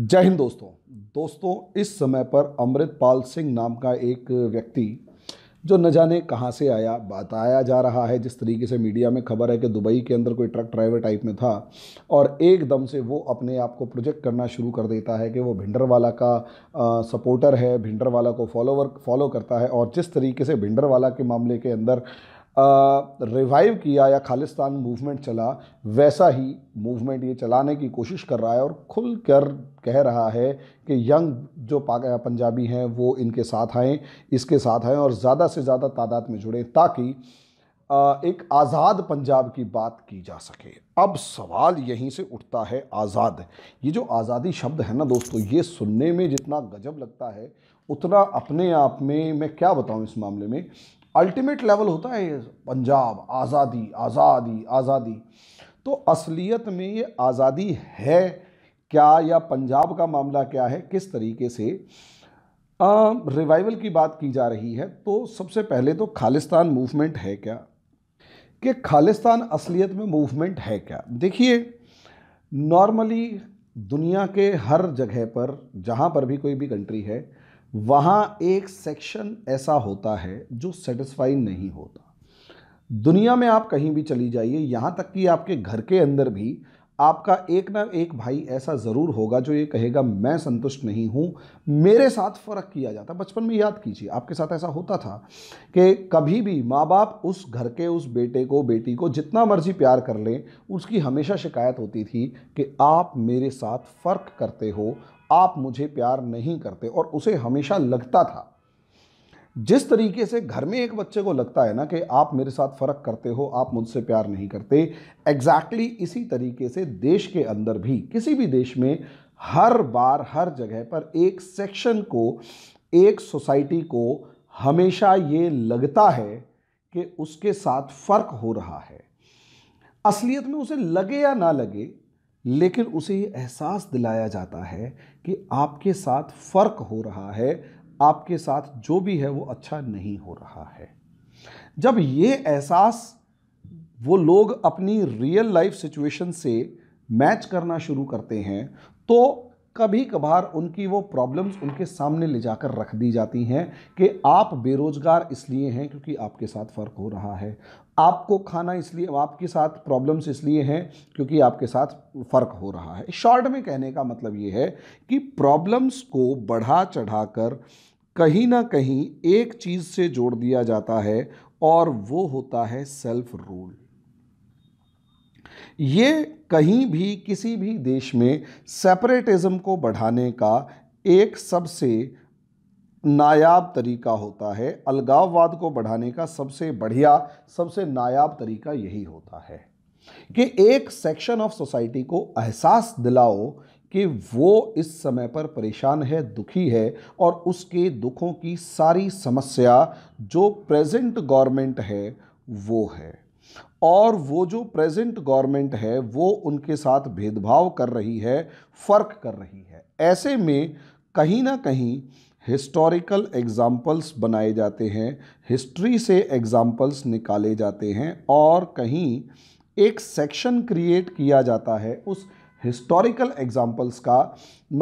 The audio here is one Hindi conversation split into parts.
जय हिंद दोस्तों दोस्तों इस समय पर अमृतपाल सिंह नाम का एक व्यक्ति जो न जाने कहाँ से आया बताया जा रहा है जिस तरीके से मीडिया में खबर है कि दुबई के अंदर कोई ट्रक ड्राइवर टाइप में था और एकदम से वो अपने आप को प्रोजेक्ट करना शुरू कर देता है कि वो भिंडरवाला का आ, सपोर्टर है भिंडरवाला को फॉलोवर फॉलो करता है और जिस तरीके से भिंडरवाला के मामले के अंदर रिवाइव किया या खालिस्तान मूवमेंट चला वैसा ही मूवमेंट ये चलाने की कोशिश कर रहा है और खुल कर कह रहा है कि यंग जो पंजाबी हैं वो इनके साथ आएँ इसके साथ आएँ और ज़्यादा से ज़्यादा तादाद में जुड़ें ताकि एक आज़ाद पंजाब की बात की जा सके अब सवाल यहीं से उठता है आज़ाद ये जो आज़ादी शब्द है ना दोस्तों ये सुनने में जितना गजब लगता है उतना अपने आप में मैं क्या बताऊँ इस मामले में अल्टीमेट लेवल होता है ये पंजाब आज़ादी आज़ादी आज़ादी तो असलियत में ये आज़ादी है क्या या पंजाब का मामला क्या है किस तरीके से रिवाइवल की बात की जा रही है तो सबसे पहले तो खालिस्तान मूवमेंट है क्या कि खालिस्तान असलियत में मूवमेंट है क्या देखिए नॉर्मली दुनिया के हर जगह पर जहाँ पर भी कोई भी कंट्री है वहाँ एक सेक्शन ऐसा होता है जो सेटिस्फाई नहीं होता दुनिया में आप कहीं भी चली जाइए यहाँ तक कि आपके घर के अंदर भी आपका एक ना एक भाई ऐसा ज़रूर होगा जो ये कहेगा मैं संतुष्ट नहीं हूँ मेरे साथ फ़र्क किया जाता बचपन में याद कीजिए आपके साथ ऐसा होता था कि कभी भी माँ बाप उस घर के उस बेटे को बेटी को जितना मर्जी प्यार कर लें उसकी हमेशा शिकायत होती थी कि आप मेरे साथ फ़र्क करते हो आप मुझे प्यार नहीं करते और उसे हमेशा लगता था जिस तरीके से घर में एक बच्चे को लगता है ना कि आप मेरे साथ फ़र्क करते हो आप मुझसे प्यार नहीं करते एग्जैक्टली exactly इसी तरीके से देश के अंदर भी किसी भी देश में हर बार हर जगह पर एक सेक्शन को एक सोसाइटी को हमेशा ये लगता है कि उसके साथ फ़र्क हो रहा है असलियत में उसे लगे या ना लगे लेकिन उसे ये एहसास दिलाया जाता है कि आपके साथ फ़र्क हो रहा है आपके साथ जो भी है वो अच्छा नहीं हो रहा है जब ये एहसास वो लोग अपनी रियल लाइफ सिचुएशन से मैच करना शुरू करते हैं तो कभी कभार उनकी वो प्रॉब्लम्स उनके सामने ले जाकर रख दी जाती हैं कि आप बेरोज़गार इसलिए हैं क्योंकि आपके साथ फ़र्क हो रहा है आपको खाना इसलिए आपके साथ प्रॉब्लम्स इसलिए हैं क्योंकि आपके साथ फ़र्क हो रहा है शॉर्ट में कहने का मतलब ये है कि प्रॉब्लम्स को बढ़ा चढ़ा कर कहीं ना कहीं एक चीज़ से जोड़ दिया जाता है और वो होता है सेल्फ रूल ये कहीं भी किसी भी देश में सेपरेटिज्म को बढ़ाने का एक सबसे नायाब तरीका होता है अलगाववाद को बढ़ाने का सबसे बढ़िया सबसे नायाब तरीका यही होता है कि एक सेक्शन ऑफ सोसाइटी को एहसास दिलाओ कि वो इस समय पर परेशान है दुखी है और उसके दुखों की सारी समस्या जो प्रेजेंट गवर्नमेंट है वो है और वो जो प्रेजेंट गवर्नमेंट है वो उनके साथ भेदभाव कर रही है फ़र्क कर रही है ऐसे में कहीं ना कहीं हिस्टोरिकल एग्ज़ाम्पल्स बनाए जाते हैं हिस्ट्री से एग्ज़ाम्पल्स निकाले जाते हैं और कहीं एक सेक्शन क्रिएट किया जाता है उस हिस्टोरिकल एग्ज़ाम्पल्स का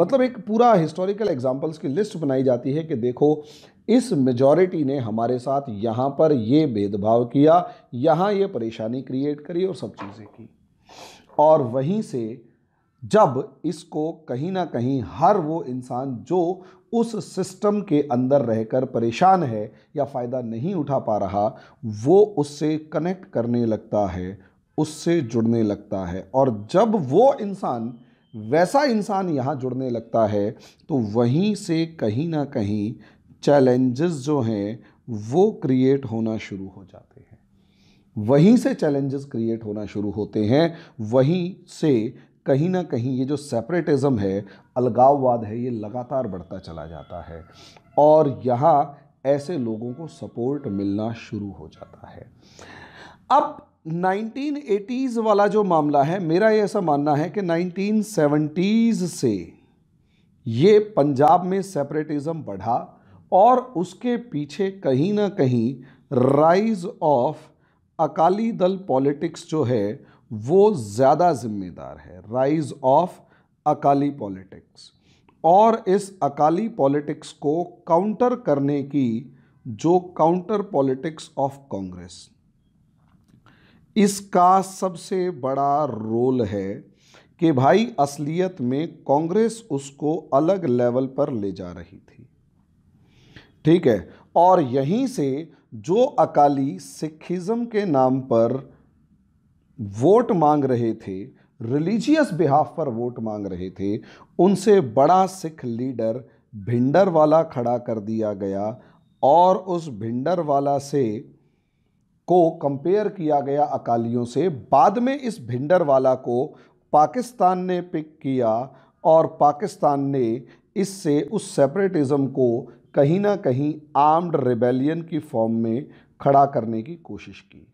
मतलब एक पूरा हिस्टोरिकल एग्ज़ाम्पल्स की लिस्ट बनाई जाती है कि देखो इस मेजॉरिटी ने हमारे साथ यहाँ पर ये भेदभाव किया यहाँ ये परेशानी क्रिएट करी और सब चीज़ें की और वहीं से जब इसको कहीं ना कहीं हर वो इंसान जो उस सिस्टम के अंदर रहकर परेशान है या फ़ायदा नहीं उठा पा रहा वो उससे कनेक्ट करने लगता है उससे जुड़ने लगता है और जब वो इंसान वैसा इंसान यहाँ जुड़ने लगता है तो वहीं से कहीं ना कहीं चैलेंजेस जो हैं वो क्रिएट होना शुरू हो जाते हैं वहीं से चैलेंजेस क्रिएट होना शुरू होते हैं वहीं से कहीं ना कहीं ये जो सेपरेटिज़म है अलगाववाद है ये लगातार बढ़ता चला जाता है और यहाँ ऐसे लोगों को सपोर्ट मिलना शुरू हो जाता है अब 1980s वाला जो मामला है मेरा ये ऐसा मानना है कि 1970s से ये पंजाब में सेपरेटिज़म बढ़ा और उसके पीछे कहीं ना कहीं राइज ऑफ अकाली दल पॉलिटिक्स जो है वो ज़्यादा जिम्मेदार है राइज ऑफ अकाली पॉलिटिक्स और इस अकाली पॉलिटिक्स को काउंटर करने की जो काउंटर पॉलिटिक्स ऑफ कांग्रेस इसका सबसे बड़ा रोल है कि भाई असलियत में कांग्रेस उसको अलग लेवल पर ले जा रही थी ठीक है और यहीं से जो अकाली सिखिज़म के नाम पर वोट मांग रहे थे रिलीजियस बिहाफ पर वोट मांग रहे थे उनसे बड़ा सिख लीडर भिंडर वाला खड़ा कर दिया गया और उस भिंडर वाला से को कंपेयर किया गया अकालियों से बाद में इस भिंडर वाला को पाकिस्तान ने पिक किया और पाकिस्तान ने इससे उस सेपरेटिज़म को कहीं ना कहीं आर्म्ड रिबेलियन की फॉर्म में खड़ा करने की कोशिश की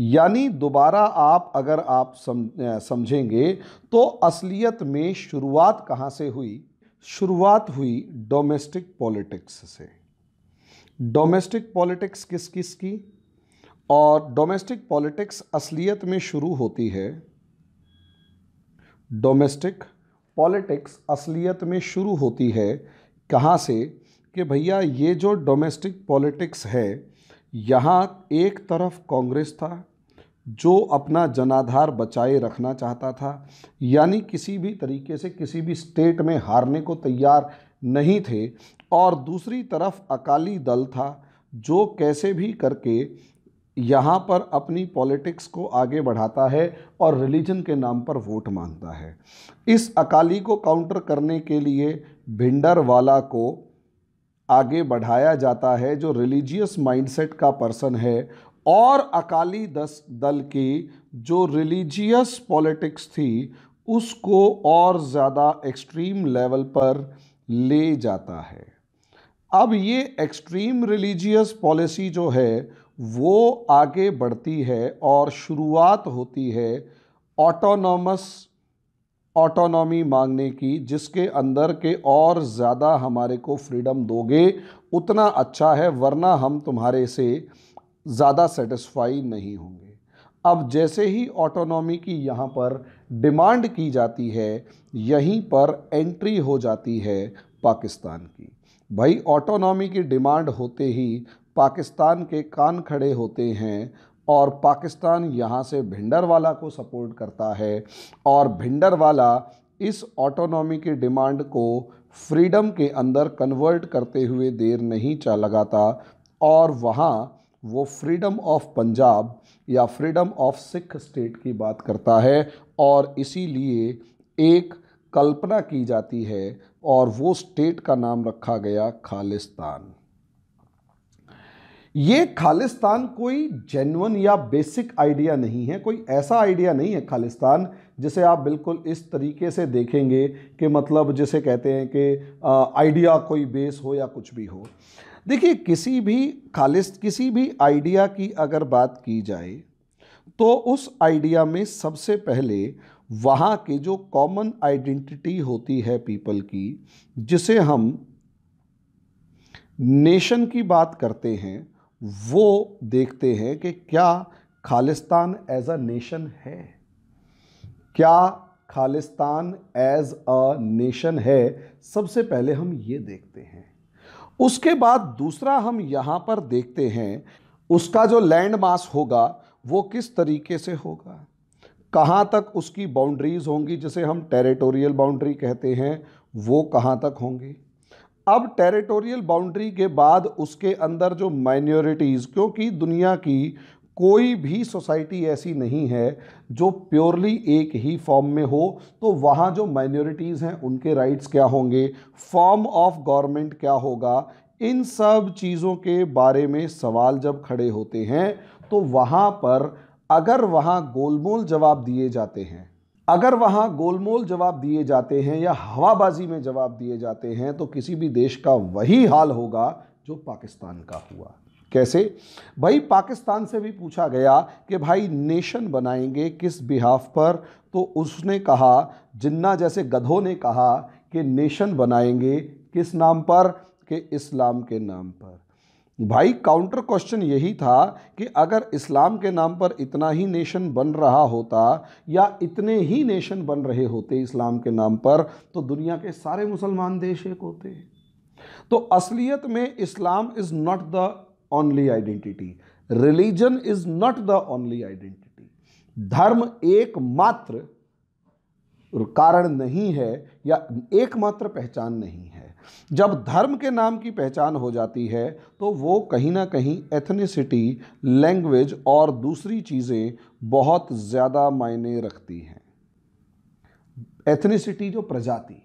यानी दोबारा आप अगर आप समझेंगे तो असलियत में शुरुआत कहाँ से हुई शुरुआत हुई डोमेस्टिक पॉलिटिक्स से डोमेस्टिक पॉलिटिक्स किस किस की और डोमेस्टिक पॉलिटिक्स असलियत में शुरू होती है डोमेस्टिक पॉलिटिक्स असलियत में शुरू होती है कहाँ से कि भैया ये जो डोमेस्टिक पॉलिटिक्स है यहाँ एक तरफ कांग्रेस था जो अपना जनाधार बचाए रखना चाहता था यानी किसी भी तरीके से किसी भी स्टेट में हारने को तैयार नहीं थे और दूसरी तरफ अकाली दल था जो कैसे भी करके यहाँ पर अपनी पॉलिटिक्स को आगे बढ़ाता है और रिलीजन के नाम पर वोट मांगता है इस अकाली को काउंटर करने के लिए भिंडरवाला को आगे बढ़ाया जाता है जो रिलीजियस माइंडसेट का पर्सन है और अकाली दस दल की जो रिलीजियस पॉलिटिक्स थी उसको और ज़्यादा एक्सट्रीम लेवल पर ले जाता है अब ये एक्सट्रीम रिलीजियस पॉलिसी जो है वो आगे बढ़ती है और शुरुआत होती है ऑटोनॉमस ऑटोनॉमी मांगने की जिसके अंदर के और ज़्यादा हमारे को फ्रीडम दोगे उतना अच्छा है वरना हम तुम्हारे से ज़्यादा सेटिस्फाई नहीं होंगे अब जैसे ही ऑटोनॉमी की यहाँ पर डिमांड की जाती है यहीं पर एंट्री हो जाती है पाकिस्तान की भाई ऑटोनॉमी की डिमांड होते ही पाकिस्तान के कान खड़े होते हैं और पाकिस्तान यहाँ से भिंडरवाला को सपोर्ट करता है और भिंडरवाला इस ऑटोनॉमी की डिमांड को फ्रीडम के अंदर कन्वर्ट करते हुए देर नहीं चा लगाता और वहाँ वो फ्रीडम ऑफ पंजाब या फ्रीडम ऑफ सिख स्टेट की बात करता है और इसीलिए एक कल्पना की जाती है और वो स्टेट का नाम रखा गया खालिस्तान ये खालिस्तान कोई जेनवन या बेसिक आइडिया नहीं है कोई ऐसा आइडिया नहीं है खालिस्तान जिसे आप बिल्कुल इस तरीके से देखेंगे कि मतलब जिसे कहते हैं कि आइडिया कोई बेस हो या कुछ भी हो देखिए किसी भी खालिस्त किसी भी आइडिया की अगर बात की जाए तो उस आइडिया में सबसे पहले वहाँ के जो कॉमन आइडेंटिटी होती है पीपल की जिसे हम नेशन की बात करते हैं वो देखते हैं कि क्या खालिस्तान एज अ नेशन है क्या खालिस्तान एज अ नेशन है सबसे पहले हम ये देखते हैं उसके बाद दूसरा हम यहाँ पर देखते हैं उसका जो लैंड मास होगा वो किस तरीके से होगा कहाँ तक उसकी बाउंड्रीज़ होंगी जिसे हम टेरिटोरियल बाउंड्री कहते हैं वो कहाँ तक होंगी अब टेरिटोरियल बाउंड्री के बाद उसके अंदर जो माइनॉरिटीज़ क्योंकि दुनिया की कोई भी सोसाइटी ऐसी नहीं है जो प्योरली एक ही फॉर्म में हो तो वहाँ जो माइनॉरिटीज़ हैं उनके राइट्स क्या होंगे फॉर्म ऑफ गवर्नमेंट क्या होगा इन सब चीज़ों के बारे में सवाल जब खड़े होते हैं तो वहाँ पर अगर वहाँ गोलमोल जवाब दिए जाते हैं अगर वहाँ गोलमोल जवाब दिए जाते हैं या हवाबाजी में जवाब दिए जाते हैं तो किसी भी देश का वही हाल होगा जो पाकिस्तान का हुआ कैसे भाई पाकिस्तान से भी पूछा गया कि भाई नेशन बनाएंगे किस बिहाफ पर तो उसने कहा जिन्ना जैसे गधों ने कहा कि नेशन बनाएंगे किस नाम पर कि इस्लाम के नाम पर भाई काउंटर क्वेश्चन यही था कि अगर इस्लाम के नाम पर इतना ही नेशन बन रहा होता या इतने ही नेशन बन रहे होते इस्लाम के नाम पर तो दुनिया के सारे मुसलमान देश एक होते तो असलियत में Islam is not the only identity religion is not the only identity धर्म एकमात्र कारण नहीं है या एकमात्र पहचान नहीं है जब धर्म के नाम की पहचान हो जाती है तो वो कहीं ना कहीं एथनिसिटी लैंग्वेज और दूसरी चीज़ें बहुत ज़्यादा मायने रखती हैं एथनिसिटी जो प्रजाति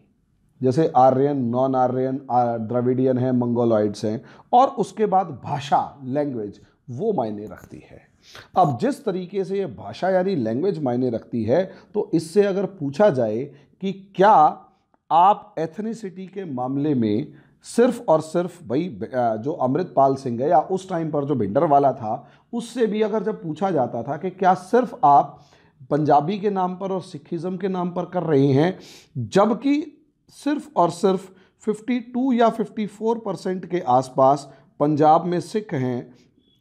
जैसे आर्यन नॉन आर्यन द्रविडियन है मंगोलॉइड्स हैं और उसके बाद भाषा लैंग्वेज वो मायने रखती है अब जिस तरीके से ये भाषा यानी लैंग्वेज मायने रखती है तो इससे अगर पूछा जाए कि क्या आप एथनिसिटी के मामले में सिर्फ और सिर्फ भाई जो अमृतपाल सिंह है या उस टाइम पर जो भिंडर वाला था उससे भी अगर जब पूछा जाता था कि क्या सिर्फ आप पंजाबी के नाम पर और सिखिज़म के नाम पर कर रहे हैं जबकि सिर्फ और सिर्फ 52 या 54 परसेंट के आसपास पंजाब में सिख हैं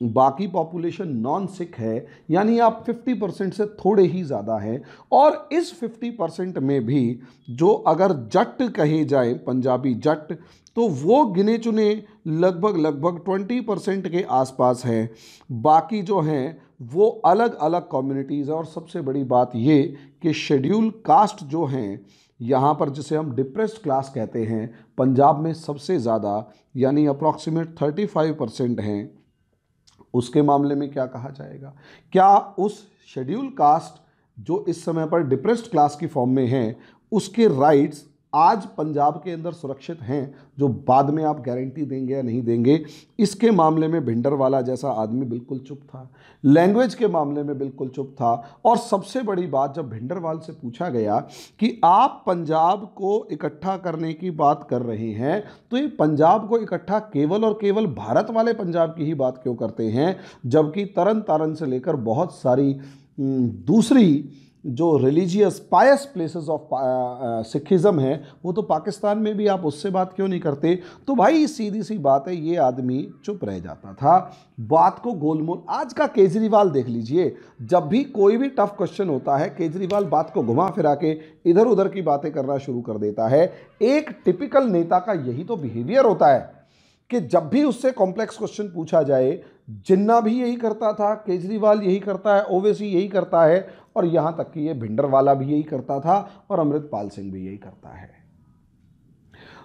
बाकी पॉपुलेशन नॉन सिक है यानी आप 50 परसेंट से थोड़े ही ज़्यादा हैं और इस 50 परसेंट में भी जो अगर जट कहे जाए पंजाबी जट तो वो गिने चुने लगभग लगभग 20 परसेंट के आसपास हैं बाकी जो हैं वो अलग अलग कम्युनिटीज़ और सबसे बड़ी बात ये कि शेड्यूल कास्ट जो हैं यहाँ पर जिसे हम डिप्रेस्ड क्लास कहते हैं पंजाब में सबसे ज़्यादा यानी अप्रॉक्सीमेट थर्टी परसेंट हैं उसके मामले में क्या कहा जाएगा क्या उस शेड्यूल कास्ट जो इस समय पर डिप्रेस्ड क्लास की फॉर्म में है उसके राइट्स आज पंजाब के अंदर सुरक्षित हैं जो बाद में आप गारंटी देंगे या नहीं देंगे इसके मामले में भिंडर वाला जैसा आदमी बिल्कुल चुप था लैंग्वेज के मामले में बिल्कुल चुप था और सबसे बड़ी बात जब भिंडरवाल से पूछा गया कि आप पंजाब को इकट्ठा करने की बात कर रहे हैं तो ये पंजाब को इकट्ठा केवल और केवल भारत वाले पंजाब की ही बात क्यों करते हैं जबकि तरन तारन से लेकर बहुत सारी दूसरी जो religious pious places of Sikhism है वो तो पाकिस्तान में भी आप उससे बात क्यों नहीं करते तो भाई सीधी सी बात है ये आदमी चुप रह जाता था बात को गोलमोल आज का केजरीवाल देख लीजिए जब भी कोई भी टफ क्वेश्चन होता है केजरीवाल बात को घुमा फिरा के इधर उधर की बातें करना शुरू कर देता है एक टिपिकल नेता का यही तो बिहेवियर होता है कि जब भी उससे कॉम्प्लेक्स क्वेश्चन पूछा जाए जिन्ना भी यही करता था केजरीवाल यही करता है ओवैसी यही करता है और यहाँ तक कि ये वाला भी यही करता था और अमृतपाल सिंह भी यही करता है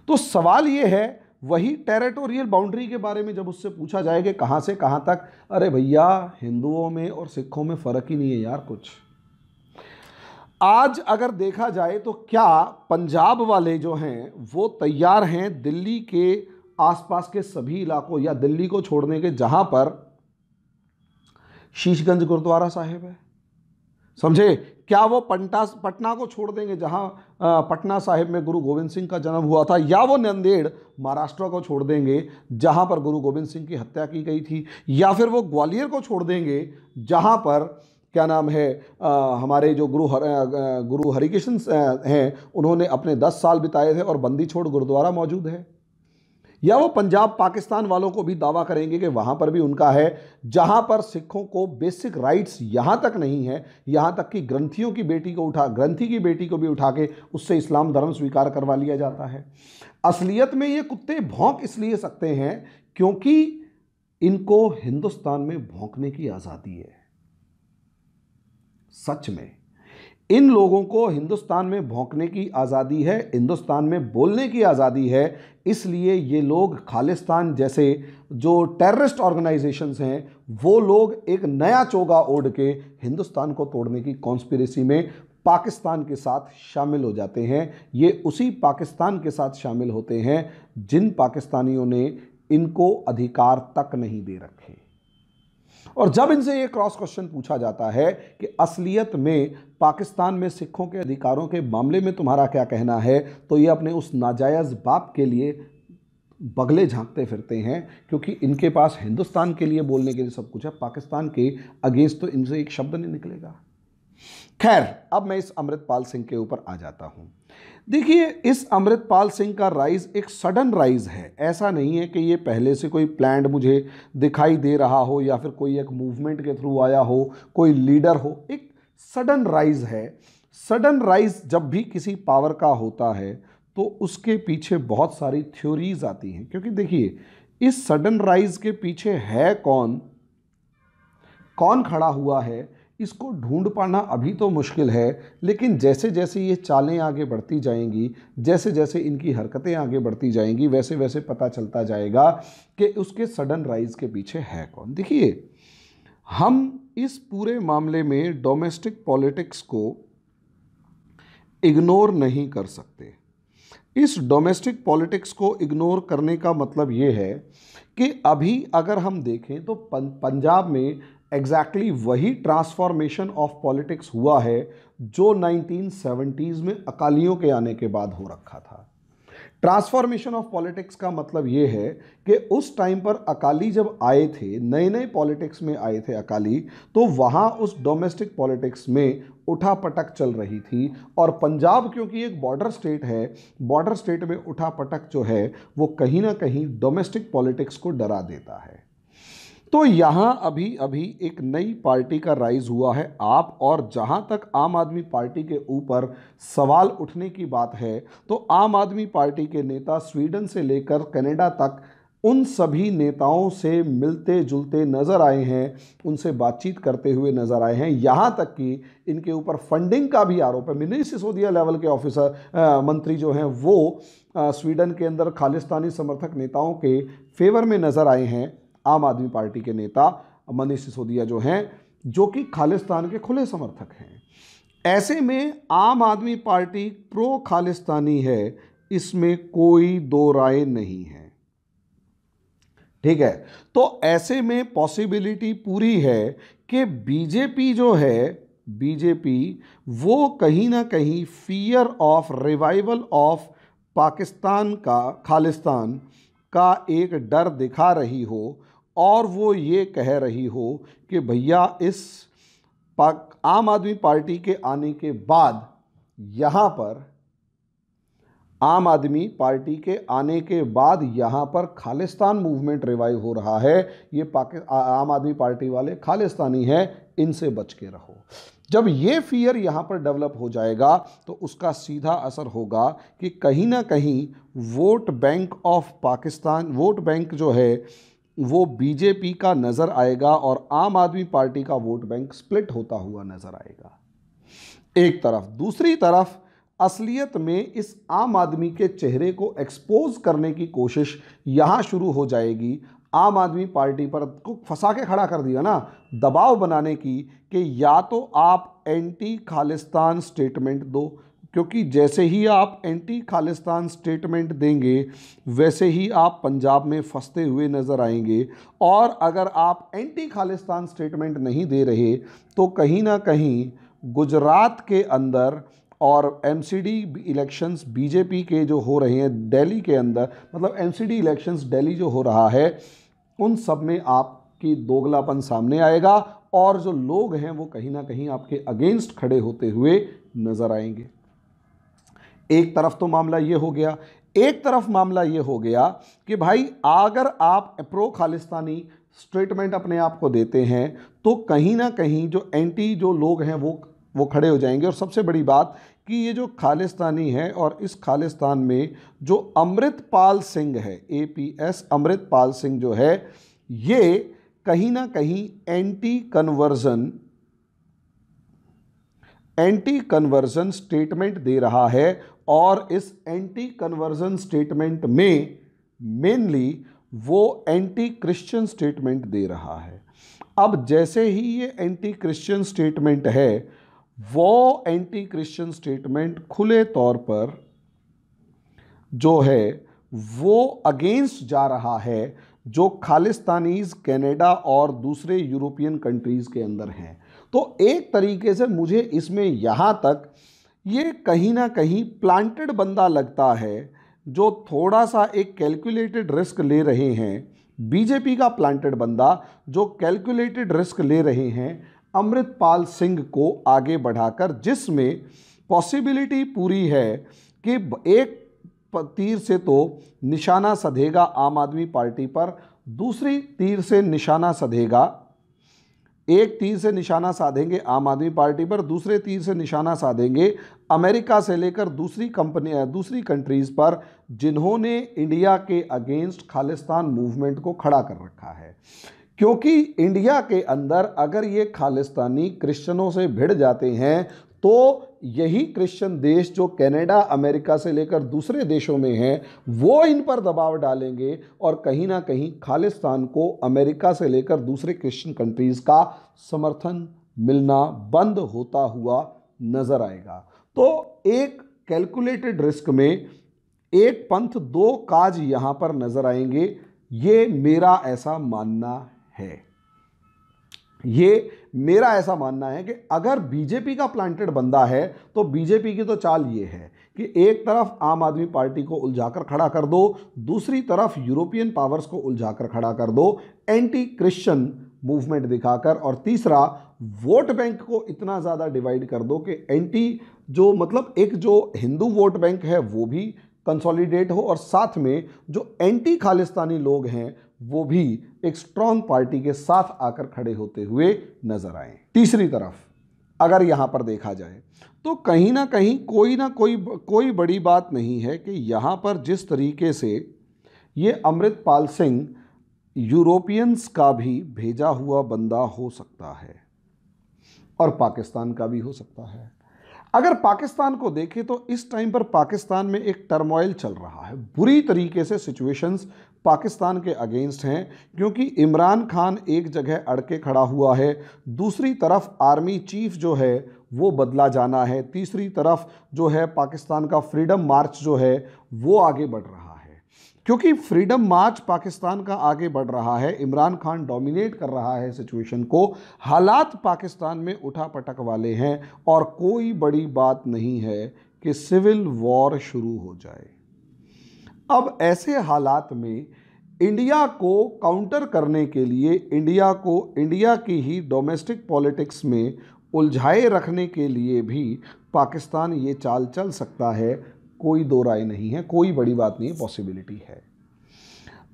तो सवाल ये है वही टेरिटोरियल बाउंड्री के बारे में जब उससे पूछा जाए कि कहाँ से कहाँ तक अरे भैया हिंदुओं में और सिखों में फ़र्क ही नहीं है यार कुछ आज अगर देखा जाए तो क्या पंजाब वाले जो हैं वो तैयार हैं दिल्ली के आसपास के सभी इलाकों या दिल्ली को छोड़ने के जहाँ पर शीशगंज गुरुद्वारा साहिब है समझे क्या वो पंटा पटना को छोड़ देंगे जहाँ पटना साहिब में गुरु गोविंद सिंह का जन्म हुआ था या वो नंदेड़ महाराष्ट्र को छोड़ देंगे जहाँ पर गुरु गोविंद सिंह की हत्या की गई थी या फिर वो ग्वालियर को छोड़ देंगे जहाँ पर क्या नाम है आ, हमारे जो गुरु हर, गुरु हरिकृष्ण हैं उन्होंने अपने दस साल बिताए थे और बंदी छोड़ गुरुद्वारा मौजूद है या वो पंजाब पाकिस्तान वालों को भी दावा करेंगे कि वहाँ पर भी उनका है जहाँ पर सिखों को बेसिक राइट्स यहाँ तक नहीं है यहाँ तक कि ग्रंथियों की बेटी को उठा ग्रंथी की बेटी को भी उठा के उससे इस्लाम धर्म स्वीकार करवा लिया जाता है असलियत में ये कुत्ते भौंक इसलिए सकते हैं क्योंकि इनको हिंदुस्तान में भौंकने की आज़ादी है सच में इन लोगों को हिंदुस्तान में भोंकने की आज़ादी है हिंदुस्तान में बोलने की आज़ादी है इसलिए ये लोग खालिस्तान जैसे जो टेररिस्ट ऑर्गेनाइजेशंस हैं वो लोग एक नया चोगा ओढ़ के हिंदुस्तान को तोड़ने की कॉन्स्पिरेसी में पाकिस्तान के साथ शामिल हो जाते हैं ये उसी पाकिस्तान के साथ शामिल होते हैं जिन पाकिस्तानियों ने इनको अधिकार तक नहीं दे रखे और जब इनसे ये क्रॉस क्वेश्चन पूछा जाता है कि असलियत में पाकिस्तान में सिखों के अधिकारों के मामले में तुम्हारा क्या कहना है तो ये अपने उस नाजायज़ बाप के लिए बगले झांकते फिरते हैं क्योंकि इनके पास हिंदुस्तान के लिए बोलने के लिए सब कुछ है पाकिस्तान के अगेंस्ट तो इनसे एक शब्द नहीं निकलेगा खैर अब मैं इस अमृतपाल सिंह के ऊपर आ जाता हूँ देखिए इस अमृतपाल सिंह का राइज एक सडन राइज है ऐसा नहीं है कि ये पहले से कोई प्लान मुझे दिखाई दे रहा हो या फिर कोई एक मूवमेंट के थ्रू आया हो कोई लीडर हो एक सडन राइज है सडन राइज जब भी किसी पावर का होता है तो उसके पीछे बहुत सारी थ्योरीज आती हैं क्योंकि देखिए इस सडन राइज के पीछे है कौन कौन खड़ा हुआ है इसको ढूंढ पाना अभी तो मुश्किल है लेकिन जैसे जैसे ये चालें आगे बढ़ती जाएंगी जैसे जैसे इनकी हरकतें आगे बढ़ती जाएंगी वैसे वैसे पता चलता जाएगा कि उसके सडन राइज के पीछे है कौन देखिए हम इस पूरे मामले में डोमेस्टिक पॉलिटिक्स को इग्नोर नहीं कर सकते इस डोमेस्टिक पॉलिटिक्स को इग्नोर करने का मतलब ये है कि अभी अगर हम देखें तो पंजाब में एग्जैक्टली exactly वही ट्रांसफॉर्मेशन ऑफ पॉलिटिक्स हुआ है जो 1970s में अकालियों के आने के बाद हो रखा था ट्रांसफॉर्मेशन ऑफ पॉलिटिक्स का मतलब ये है कि उस टाइम पर अकाली जब आए थे नए नए पॉलिटिक्स में आए थे अकाली तो वहाँ उस डोमेस्टिक पॉलिटिक्स में उठा पटक चल रही थी और पंजाब क्योंकि एक बॉर्डर स्टेट है बॉर्डर स्टेट में उठा पटक जो है वो कहीं ना कहीं डोमेस्टिक पॉलिटिक्स को डरा देता है तो यहाँ अभी अभी एक नई पार्टी का राइज हुआ है आप और जहाँ तक आम आदमी पार्टी के ऊपर सवाल उठने की बात है तो आम आदमी पार्टी के नेता स्वीडन से लेकर कनाडा तक उन सभी नेताओं से मिलते जुलते नज़र आए हैं उनसे बातचीत करते हुए नज़र आए हैं यहाँ तक कि इनके ऊपर फंडिंग का भी आरोप है मिनी सिसोदिया लेवल के ऑफिसर मंत्री जो हैं वो आ, स्वीडन के अंदर खालिस्तानी समर्थक नेताओं के फेवर में नज़र आए हैं आम आदमी पार्टी के नेता मनीष सिसोदिया जो हैं जो कि खालिस्तान के खुले समर्थक हैं ऐसे में आम आदमी पार्टी प्रो खालिस्तानी है इसमें कोई दो राय नहीं है ठीक है तो ऐसे में पॉसिबिलिटी पूरी है कि बीजेपी जो है बीजेपी वो कहीं ना कहीं fear of revival of Pakistan का खालिस्तान का एक डर दिखा रही हो और वो ये कह रही हो कि भैया इस आम आदमी पार्टी के आने के बाद यहाँ पर आम आदमी पार्टी के आने के बाद यहाँ पर खालिस्तान मूवमेंट रिवाइव हो रहा है ये पाकि आम आदमी पार्टी वाले खालिस्तानी हैं इनसे बच के रहो जब ये फियर यहाँ पर डेवलप हो जाएगा तो उसका सीधा असर होगा कि कहीं ना कहीं vote bank of Pakistan vote bank जो है वो बीजेपी का नज़र आएगा और आम आदमी पार्टी का वोट बैंक स्प्लिट होता हुआ नज़र आएगा एक तरफ दूसरी तरफ असलियत में इस आम आदमी के चेहरे को एक्सपोज करने की कोशिश यहाँ शुरू हो जाएगी आम आदमी पार्टी पर को फंसा के खड़ा कर दिया ना दबाव बनाने की कि या तो आप एंटी खालिस्तान स्टेटमेंट दो क्योंकि जैसे ही आप एंटी खालिस्तान स्टेटमेंट देंगे वैसे ही आप पंजाब में फंसते हुए नज़र आएंगे और अगर आप एंटी खालिस्तान स्टेटमेंट नहीं दे रहे तो कहीं ना कहीं गुजरात के अंदर और M C D elections BJP के जो हो रहे हैं दिल्ली के अंदर मतलब M C D elections Delhi जो हो रहा है उन सब में आपकी दोगलापन सामने आएगा और जो लोग हैं वो कहीं ना कहीं आपके अगेंस्ट खड़े होते हुए नज़र आएंगे एक तरफ तो मामला ये हो गया एक तरफ मामला ये हो गया कि भाई अगर आप प्रो खालिस्तानी स्टेटमेंट अपने आप को देते हैं तो कहीं ना कहीं जो एंटी जो लोग हैं वो वो खड़े हो जाएंगे और सबसे बड़ी बात कि ये जो खालिस्तानी है और इस खालिस्तान में जो अमृतपाल सिंह है A P S Amritpal Singh जो है ये कहीं ना कहीं anti conversion anti conversion statement दे रहा है और इस एंटी कन्वर्जन स्टेटमेंट में मेनली वो एंटी क्रिश्चियन स्टेटमेंट दे रहा है अब जैसे ही ये एंटी क्रिश्चियन स्टेटमेंट है वो एंटी क्रिश्चियन स्टेटमेंट खुले तौर पर जो है वो अगेंस्ट जा रहा है जो खालिस्तानीज कनाडा और दूसरे यूरोपियन कंट्रीज़ के अंदर हैं तो एक तरीके से मुझे इसमें यहाँ तक ये कहीं ना कहीं प्लांटेड बंदा लगता है जो थोड़ा सा एक कैलकुलेटेड रिस्क ले रहे हैं बीजेपी का प्लांटेड बंदा जो कैलकुलेटेड रिस्क ले रहे हैं अमृतपाल सिंह को आगे बढ़ाकर जिसमें पॉसिबिलिटी पूरी है कि एक तीर से तो निशाना सधेगा आम आदमी पार्टी पर दूसरी तीर से निशाना सधेगा एक तीर से निशाना साधेंगे आम आदमी पार्टी पर दूसरे तीर से निशाना साधेंगे अमेरिका से लेकर दूसरी कंपनी दूसरी कंट्रीज़ पर जिन्होंने इंडिया के अगेंस्ट खालिस्तान मूवमेंट को खड़ा कर रखा है क्योंकि इंडिया के अंदर अगर ये खालिस्तानी क्रिश्चनों से भिड़ जाते हैं तो यही क्रिश्चियन देश जो कनाडा अमेरिका से लेकर दूसरे देशों में हैं वो इन पर दबाव डालेंगे और कहीं ना कहीं खालिस्तान को अमेरिका से लेकर दूसरे क्रिश्चियन कंट्रीज़ का समर्थन मिलना बंद होता हुआ नज़र आएगा तो एक कैलकुलेटेड रिस्क में एक पंथ दो काज यहाँ पर नज़र आएंगे ये मेरा ऐसा मानना है ये मेरा ऐसा मानना है कि अगर बीजेपी का प्लांटेड बंदा है तो बीजेपी की तो चाल ये है कि एक तरफ आम आदमी पार्टी को उलझाकर खड़ा कर दो दूसरी तरफ यूरोपियन पावर्स को उलझाकर खड़ा कर दो एंटी क्रिश्चियन मूवमेंट दिखाकर और तीसरा वोट बैंक को इतना ज़्यादा डिवाइड कर दो कि एंटी जो मतलब एक जो हिंदू वोट बैंक है वो भी कंसोलिडेट हो और साथ में जो एंटी खालिस्तानी लोग हैं वो भी एक स्ट्रॉन्ग पार्टी के साथ आकर खड़े होते हुए नजर आए तीसरी तरफ अगर यहाँ पर देखा जाए तो कहीं ना कहीं कोई ना कोई कोई बड़ी बात नहीं है कि यहाँ पर जिस तरीके से ये अमृतपाल सिंह यूरोपियंस का भी भेजा हुआ बंदा हो सकता है और पाकिस्तान का भी हो सकता है अगर पाकिस्तान को देखें तो इस टाइम पर पाकिस्तान में एक टर्मोइल चल रहा है बुरी तरीके से सिचुएशंस पाकिस्तान के अगेंस्ट हैं क्योंकि इमरान खान एक जगह अड़के खड़ा हुआ है दूसरी तरफ आर्मी चीफ जो है वो बदला जाना है तीसरी तरफ जो है पाकिस्तान का फ्रीडम मार्च जो है वो आगे बढ़ रहा है क्योंकि फ्रीडम मार्च पाकिस्तान का आगे बढ़ रहा है इमरान खान डोमिनेट कर रहा है सिचुएशन को हालात पाकिस्तान में उठा पटक वाले हैं और कोई बड़ी बात नहीं है कि सिविल वॉर शुरू हो जाए अब ऐसे हालात में इंडिया को काउंटर करने के लिए इंडिया को इंडिया की ही डोमेस्टिक पॉलिटिक्स में उलझाए रखने के लिए भी पाकिस्तान ये चाल चल सकता है कोई दो राय नहीं है कोई बड़ी बात नहीं है पॉसिबिलिटी है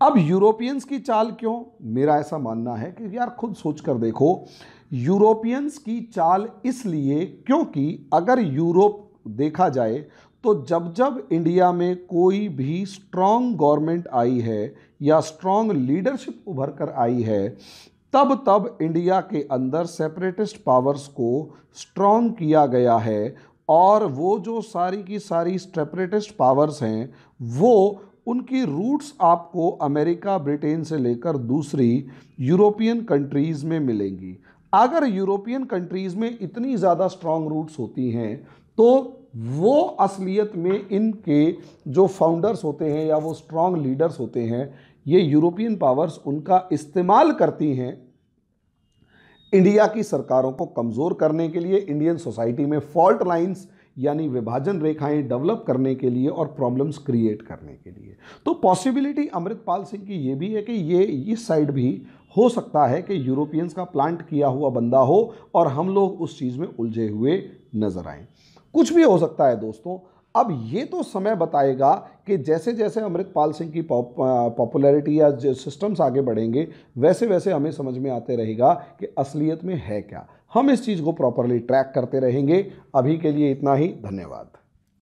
अब यूरोपियंस की चाल क्यों मेरा ऐसा मानना है कि यार खुद सोच कर देखो यूरोपियंस की चाल इसलिए क्योंकि अगर यूरोप देखा जाए तो जब जब इंडिया में कोई भी स्ट्रांग गवर्नमेंट आई है या स्ट्रॉन्ग लीडरशिप उभर कर आई है तब तब इंडिया के अंदर सेपरेटिस्ट पावर्स को स्ट्रांग किया गया है और वो जो सारी की सारी स्टेपरेटिस्ट पावर्स हैं वो उनकी रूट्स आपको अमेरिका ब्रिटेन से लेकर दूसरी यूरोपियन कंट्रीज़ में मिलेंगी अगर यूरोपियन कंट्रीज़ में इतनी ज़्यादा स्ट्रॉन्ग रूट्स होती हैं तो वो असलियत में इनके जो फाउंडर्स होते हैं या वो स्ट्रॉन्ग लीडर्स होते हैं ये यूरोपियन पावर्स उनका इस्तेमाल करती हैं इंडिया की सरकारों को कमज़ोर करने के लिए इंडियन सोसाइटी में फॉल्ट लाइंस यानी विभाजन रेखाएं डेवलप करने के लिए और प्रॉब्लम्स क्रिएट करने के लिए तो पॉसिबिलिटी अमृतपाल सिंह की ये भी है कि ये इस साइड भी हो सकता है कि यूरोपियंस का प्लांट किया हुआ बंदा हो और हम लोग उस चीज़ में उलझे हुए नज़र आएँ कुछ भी हो सकता है दोस्तों अब ये तो समय बताएगा कि जैसे जैसे अमृतपाल सिंह की पॉपुलैरिटी या सिस्टम्स आगे बढ़ेंगे वैसे वैसे हमें समझ में आते रहेगा कि असलियत में है क्या हम इस चीज़ को प्रॉपरली ट्रैक करते रहेंगे अभी के लिए इतना ही धन्यवाद